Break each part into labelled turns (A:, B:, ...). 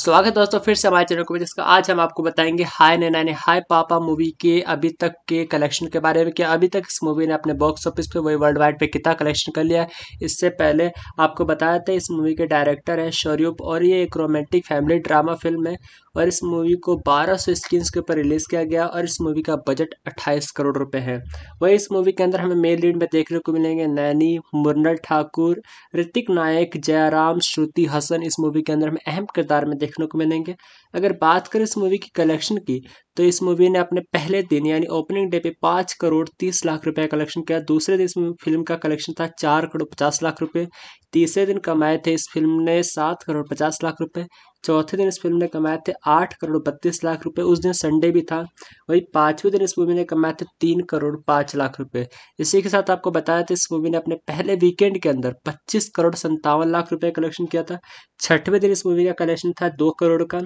A: स्वागत दोस्तों फिर से हमारे चैनल को जिसका आज हम आपको बताएंगे हाय ने नैने हाय पापा मूवी के अभी तक के कलेक्शन के बारे में कि अभी तक इस मूवी ने अपने बॉक्स ऑफिस पे वही वर्ल्ड वाइड पे कितना कलेक्शन कर लिया है इससे पहले आपको बताया था इस मूवी के डायरेक्टर है शोरूप और ये एक रोमांटिक फैमिली ड्रामा फिल्म है और इस मूवी को बारह स्क्रीन्स के ऊपर रिलीज़ किया गया और इस मूवी का बजट अट्ठाईस करोड़ रुपए है वही इस मूवी के अंदर हमें मेन लीड में देखने को मिलेंगे नैनी मुरनल ठाकुर ऋतिक नायक जयराम श्रुति हसन इस मूवी के अंदर हमें अहम किरदार में देखने को मिलेंगे अगर बात करें इस मूवी की कलेक्शन की तो इस मूवी ने अपने पहले दिन यानी ओपनिंग डे पे पाँच करोड़ तीस लाख रुपए कलेक्शन किया दूसरे दिन इस फिल्म का कलेक्शन था चार करोड़ पचास लाख रुपए तीसरे दिन कमाए थे इस फिल्म ने सात करोड़ पचास लाख रुपए चौथे दिन इस फिल्म ने कमाए थे आठ करोड़ बत्तीस लाख रुपए उस दिन संडे भी था वही पाँचवें दिन इस मूवी ने कमाए थे तीन करोड़ पाँच लाख रुपए इसी के साथ आपको बताया था इस मूवी ने अपने पहले वीकेंड के अंदर पच्चीस करोड़ संतावन लाख रुपए कलेक्शन किया था छठवें दिन इस मूवी का कलेक्शन था दो करोड़ का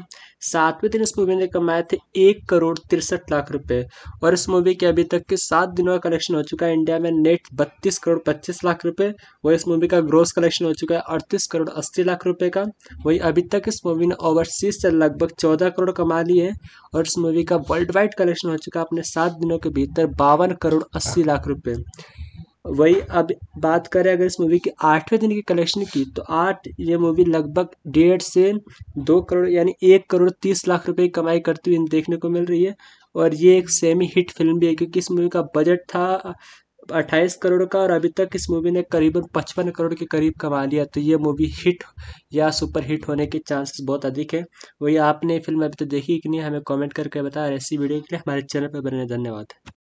A: सातवें दिन इस मूवी ने कमाए थे एक करोड़ करोड़ तिरसठ लाख रुपए और इस मूवी के अभी तक के सात दिनों का कलेक्शन हो चुका है इंडिया में नेट बत्तीस करोड़ पच्चीस लाख रुपए वही इस मूवी का ग्रोस कलेक्शन हो चुका है अड़तीस करोड़ अस्सी लाख रुपए का वही अभी तक इस मूवी ने ओवरसीज से लगभग चौदह करोड़ कमा ली है और इस मूवी का वर्ल्ड वाइड कलेक्शन हो चुका है अपने सात दिनों के भीतर बावन करोड़ अस्सी लाख रुपये वही अब बात करें अगर इस मूवी की आठवें दिन की कलेक्शन की तो आठ ये मूवी लगभग डेढ़ से दो करोड़ यानी एक करोड़ तीस लाख रुपए की कमाई करती हुई देखने को मिल रही है और ये एक सेमी हिट फिल्म भी है क्योंकि इस मूवी का बजट था अट्ठाईस करोड़ का और अभी तक इस मूवी ने करीबन पचपन करोड़ के करीब कमा लिया तो ये मूवी हिट या सुपर हिट होने के चांसेस बहुत अधिक है वही आपने फिल्म अभी तक देखी कि नहीं हमें कमेंट करके बताया ऐसी वीडियो के लिए हमारे चैनल पर बने धन्यवाद